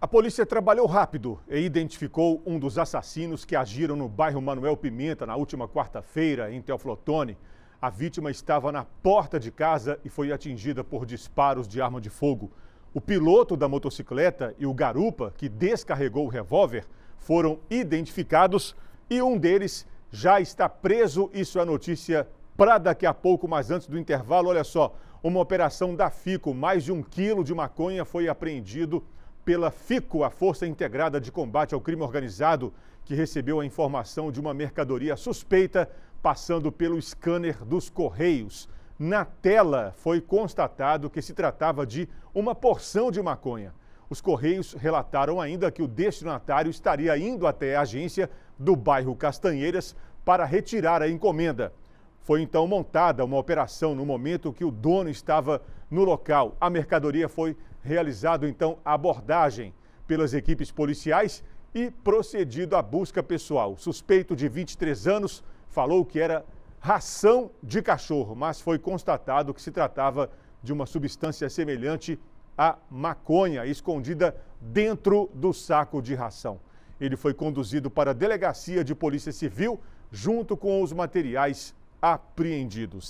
A polícia trabalhou rápido e identificou um dos assassinos que agiram no bairro Manuel Pimenta na última quarta-feira, em Teoflotone. A vítima estava na porta de casa e foi atingida por disparos de arma de fogo. O piloto da motocicleta e o garupa que descarregou o revólver foram identificados e um deles já está preso. Isso é notícia para daqui a pouco, mas antes do intervalo, olha só. Uma operação da FICO, mais de um quilo de maconha foi apreendido pela FICO, a Força Integrada de Combate ao Crime Organizado, que recebeu a informação de uma mercadoria suspeita passando pelo scanner dos Correios. Na tela foi constatado que se tratava de uma porção de maconha. Os Correios relataram ainda que o destinatário estaria indo até a agência do bairro Castanheiras para retirar a encomenda. Foi então montada uma operação no momento que o dono estava no local. A mercadoria foi realizada então a abordagem pelas equipes policiais e procedido à busca pessoal. O suspeito de 23 anos falou que era ração de cachorro, mas foi constatado que se tratava de uma substância semelhante à maconha escondida dentro do saco de ração. Ele foi conduzido para a delegacia de polícia civil junto com os materiais apreendidos.